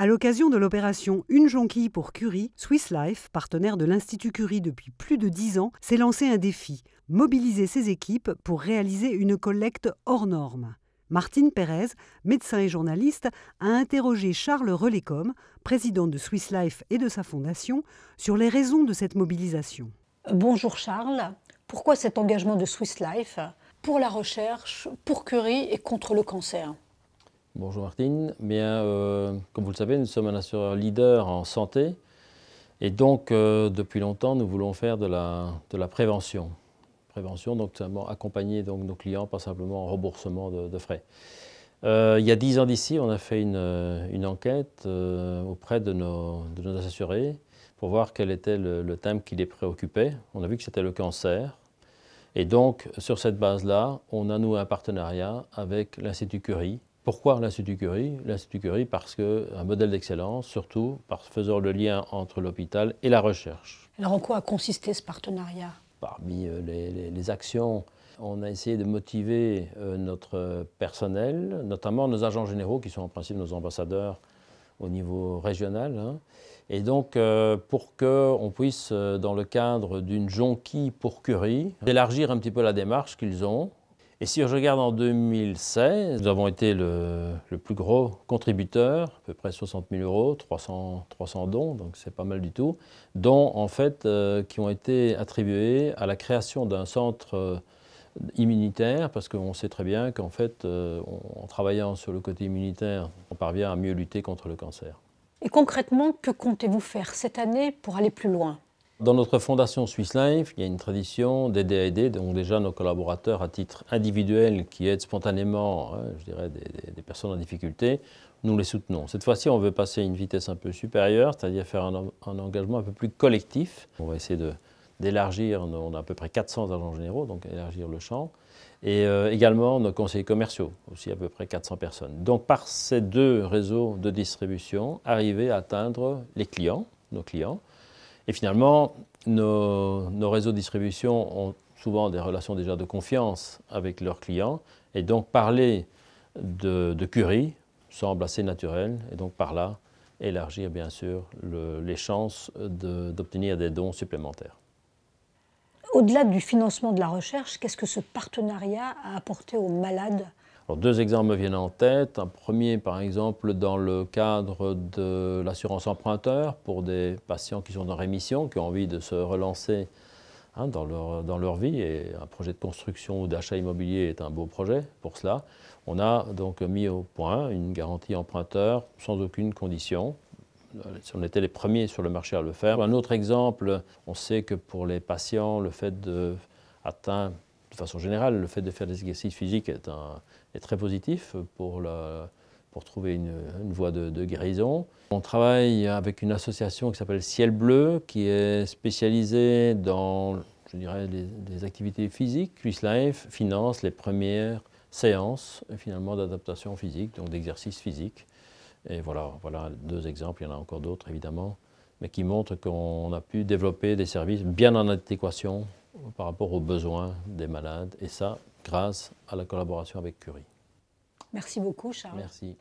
À l'occasion de l'opération Une jonquille pour Curie, Swiss Life, partenaire de l'Institut Curie depuis plus de dix ans, s'est lancé un défi, mobiliser ses équipes pour réaliser une collecte hors norme. Martine Pérez, médecin et journaliste, a interrogé Charles Relécom, président de Swiss Life et de sa fondation, sur les raisons de cette mobilisation. Bonjour Charles, pourquoi cet engagement de Swiss Life pour la recherche, pour Curie et contre le cancer Bonjour Martine. Euh, comme vous le savez, nous sommes un assureur leader en santé. Et donc, euh, depuis longtemps, nous voulons faire de la, prévention. Prévention, donc accompagner donc, nos clients, pas simplement en remboursement de, frais. Euh, il y a dix ans d'ici, on a fait une, enquête auprès de nos, assurés pour voir quel était le, le thème qui les préoccupait. On a vu que c'était le cancer. Et donc, sur cette base-là, on a noué un partenariat avec l'Institut Curie, pourquoi l'Institut Curie L'Institut Curie parce qu'un modèle d'excellence, surtout par faisant le lien entre l'hôpital et la recherche. Alors en quoi a consisté ce partenariat Parmi euh, les, actions, on a essayé de motiver euh, notre personnel, notamment nos agents généraux qui sont en principe nos ambassadeurs au niveau régional. Hein. Et donc, euh, pour qu'on puisse, dans le cadre d'une jonquille pour Curie, élargir un petit peu la démarche qu'ils ont et si je regarde en 2016, nous avons été le, plus gros contributeur, à peu près 60 000 euros, 300, dons, donc c'est pas mal du tout, dont en fait euh, qui ont été attribués à la création d'un centre euh, immunitaire, parce qu'on sait très bien qu'en fait, euh, en travaillant sur le côté immunitaire, on parvient à mieux lutter contre le cancer. Et concrètement, que comptez-vous faire cette année pour aller plus loin dans notre fondation Swiss Life, il y a une tradition d'aider à aider, donc déjà nos collaborateurs à titre individuel qui aident spontanément, hein, je dirais, des, personnes en difficulté, nous les soutenons. Cette fois-ci, on veut passer à une vitesse un peu supérieure, c'est-à-dire faire un, engagement un peu plus collectif. On va essayer d'élargir, on a à peu près 400 agents généraux, donc élargir le champ, et euh, également nos conseillers commerciaux, aussi à peu près 400 personnes. Donc par ces deux réseaux de distribution, arriver à atteindre les clients, nos clients, et finalement, nos, réseaux de distribution ont souvent des relations déjà de confiance avec leurs clients. Et donc parler de, Curie semble assez naturel. Et donc par là, élargir bien sûr les chances d'obtenir des dons supplémentaires. Au-delà du financement de la recherche, qu'est-ce que ce partenariat a apporté aux malades deux exemples me viennent en tête. Un premier, par exemple, dans le cadre de l'assurance emprunteur pour des patients qui sont en rémission, qui ont envie de se relancer hein, dans, leur, dans leur vie. Et un projet de construction ou d'achat immobilier est un beau projet pour cela. On a donc mis au point une garantie emprunteur sans aucune condition on était les premiers sur le marché à le faire. Un autre exemple, on sait que pour les patients, le fait d'atteindre façon générale, le fait de faire des exercices physiques est, est très positif pour, pour trouver une, voie de, guérison. On travaille avec une association qui s'appelle Ciel Bleu, qui est spécialisée dans, je dirais, les, activités physiques. Swiss Life finance les premières séances, finalement, d'adaptation physique, donc d'exercices physiques. Et voilà, voilà deux exemples, il y en a encore d'autres, évidemment, mais qui montrent qu'on a pu développer des services bien en adéquation par rapport aux besoins des malades, et ça grâce à la collaboration avec Curie. Merci beaucoup Charles. Merci.